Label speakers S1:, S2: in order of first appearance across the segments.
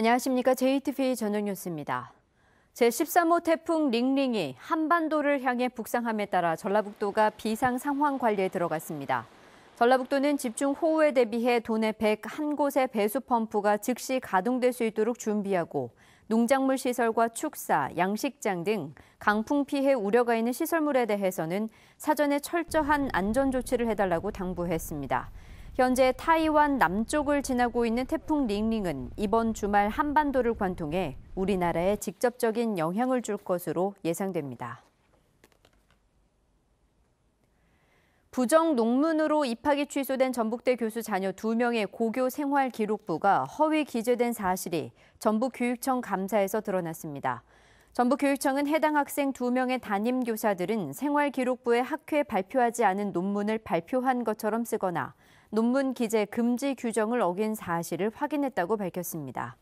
S1: 안녕하십니까. JTV 저녁 뉴스입니다. 제13호 태풍 링링이 한반도를 향해 북상함에 따라 전라북도가 비상 상황 관리에 들어갔습니다. 전라북도는 집중 호우에 대비해 도내 101곳의 배수 펌프가 즉시 가동될 수 있도록 준비하고 농작물 시설과 축사, 양식장 등 강풍 피해 우려가 있는 시설물에 대해서는 사전에 철저한 안전 조치를 해달라고 당부했습니다. 현재 타이완 남쪽을 지나고 있는 태풍 링링은 이번 주말 한반도를 관통해 우리나라에 직접적인 영향을 줄 것으로 예상됩니다. 부정 농문으로 입학이 취소된 전북대 교수 자녀 2명의 고교 생활 기록부가 허위 기재된 사실이 전북교육청 감사에서 드러났습니다. 전북교육청은 해당 학생 2명의 담임교사들은 생활기록부에 학회 발표하지 않은 논문을 발표한 것처럼 쓰거나 논문 기재 금지 규정을 어긴 사실을 확인했다고 밝혔습니다.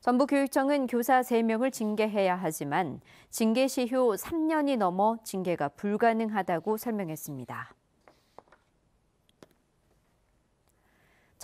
S1: 전북교육청은 교사 3명을 징계해야 하지만 징계 시효 3년이 넘어 징계가 불가능하다고 설명했습니다.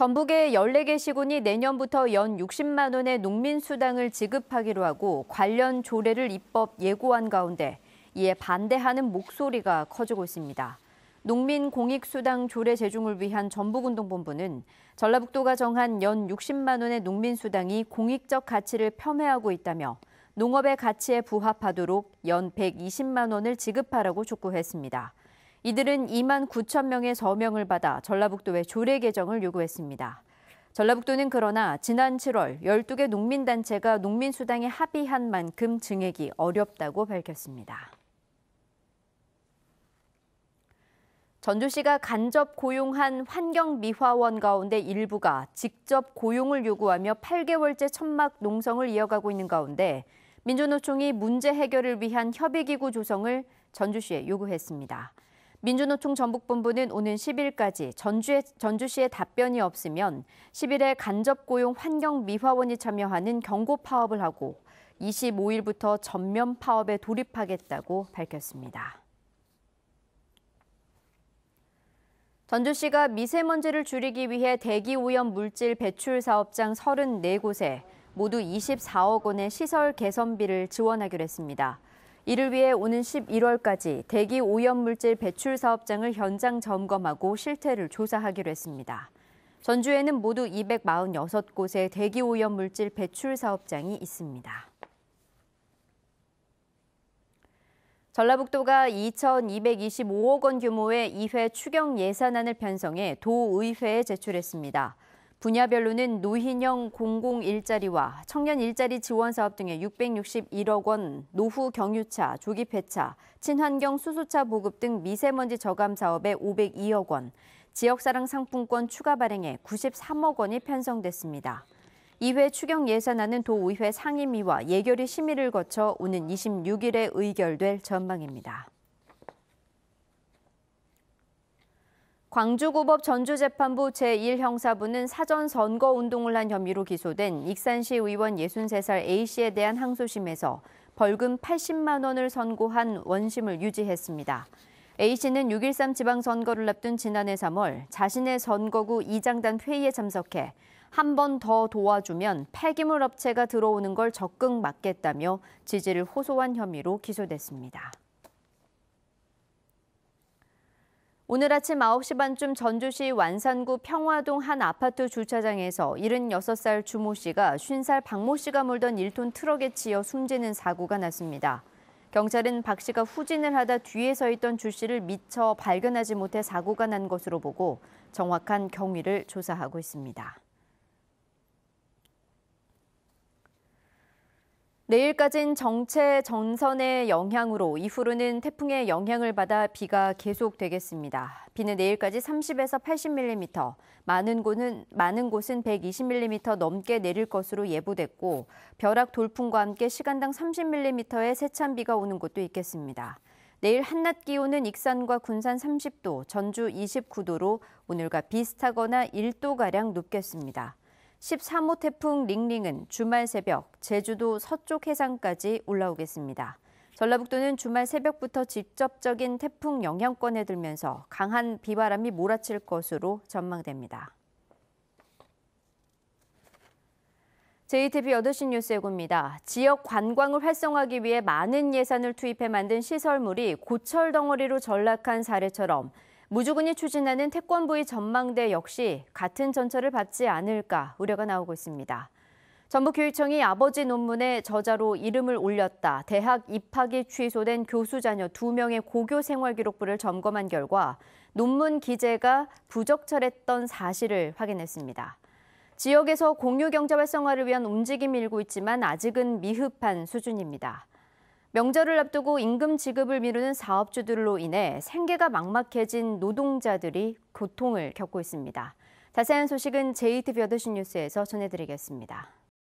S1: 전북의 14개 시군이 내년부터 연 60만 원의 농민수당을 지급하기로 하고 관련 조례를 입법 예고한 가운데 이에 반대하는 목소리가 커지고 있습니다. 농민 공익수당 조례 제중을 위한 전북운동본부는 전라북도가 정한 연 60만 원의 농민수당이 공익적 가치를 폄훼하고 있다며 농업의 가치에 부합하도록 연 120만 원을 지급하라고 촉구했습니다. 이들은 2만 9천 명의 서명을 받아 전라북도에 조례 개정을 요구했습니다. 전라북도는 그러나 지난 7월 12개 농민단체가 농민수당에 합의한 만큼 증액이 어렵다고 밝혔습니다. 전주시가 간접 고용한 환경미화원 가운데 일부가 직접 고용을 요구하며 8개월째 천막 농성을 이어가고 있는 가운데 민주노총이 문제 해결을 위한 협의기구 조성을 전주시에 요구했습니다. 민주노총 전북본부는 오는 10일까지 전주에, 전주시의 답변이 없으면 10일에 간접고용 환경미화원이 참여하는 경고 파업을 하고 25일부터 전면 파업에 돌입하겠다고 밝혔습니다. 전주시가 미세먼지를 줄이기 위해 대기 오염 물질 배출 사업장 34곳에 모두 24억 원의 시설 개선비를 지원하기로 했습니다. 이를 위해 오는 11월까지 대기 오염물질 배출 사업장을 현장 점검하고 실태를 조사하기로 했습니다. 전주에는 모두 246곳의 대기 오염물질 배출 사업장이 있습니다. 전라북도가 2,225억 원 규모의 2회 추경 예산안을 편성해 도의회에 제출했습니다. 분야별로는 노인형 공공 일자리와 청년 일자리 지원 사업 등의 661억 원, 노후 경유차, 조기 폐차, 친환경 수소차 보급 등 미세먼지 저감 사업에 502억 원, 지역사랑 상품권 추가 발행에 93억 원이 편성됐습니다. 이회 추경 예산안은 도의회 상임위와 예결위 심의를 거쳐 오는 26일에 의결될 전망입니다. 광주고법 전주재판부 제1형사부는 사전 선거운동을 한 혐의로 기소된 익산시 의원 63살 A씨에 대한 항소심에서 벌금 80만 원을 선고한 원심을 유지했습니다. A씨는 6.13 지방선거를 앞둔 지난해 3월 자신의 선거구 이장단 회의에 참석해 한 번 더 도와주면 폐기물 업체가 들어오는 걸 적극 막겠다며 지지를 호소한 혐의로 기소됐습니다. 오늘 아침 9시 반쯤 전주시 완산구 평화동 한 아파트 주차장에서 76살 주모 씨가 50살 박 모 씨가 몰던 1톤 트럭에 치여 숨지는 사고가 났습니다. 경찰은 박 씨가 후진을 하다 뒤에 서 있던 주 씨를 미처 발견하지 못해 사고가 난 것으로 보고 정확한 경위를 조사하고 있습니다. 내일까진 정체 전선의 영향으로 이후로는 태풍의 영향을 받아 비가 계속되겠습니다. 비는 내일까지 30에서 80mm, 많은 곳은 많은 곳은 120mm 넘게 내릴 것으로 예보됐고 벼락 돌풍과 함께 시간당 30mm의 세찬 비가 오는 곳도 있겠습니다. 내일 한낮 기온은 익산과 군산 30도, 전주 29도로 오늘과 비슷하거나 1도 가량 높겠습니다. 13호 태풍 링링은 주말 새벽 제주도 서쪽 해상까지 올라오겠습니다. 전라북도는 주말 새벽부터 직접적인 태풍 영향권에 들면서 강한 비바람이 몰아칠 것으로 전망됩니다. JTBC 8시 뉴스 예고입니다. 지역 관광을 활성화하기 위해 많은 예산을 투입해 만든 시설물이 고철 덩어리로 전락한 사례처럼 무주군이 추진하는 태권브이 전망대 역시 같은 전철을 받지 않을까 우려가 나오고 있습니다. 전북교육청이 아버지 논문에 저자로 이름을 올렸다. 대학 입학이 취소된 교수 자녀 2명의 고교 생활 기록부를 점검한 결과 논문 기재가 부적절했던 사실을 확인했습니다. 지역에서 공유 경제 활성화를 위한 움직임이 일고 있지만 아직은 미흡한 수준입니다. 명절을 앞두고 임금 지급을 미루는 사업주들로 인해 생계가 막막해진 노동자들이 고통을 겪고 있습니다. 자세한 소식은 제이트 벼드 뉴스에서 전해드리겠습니다.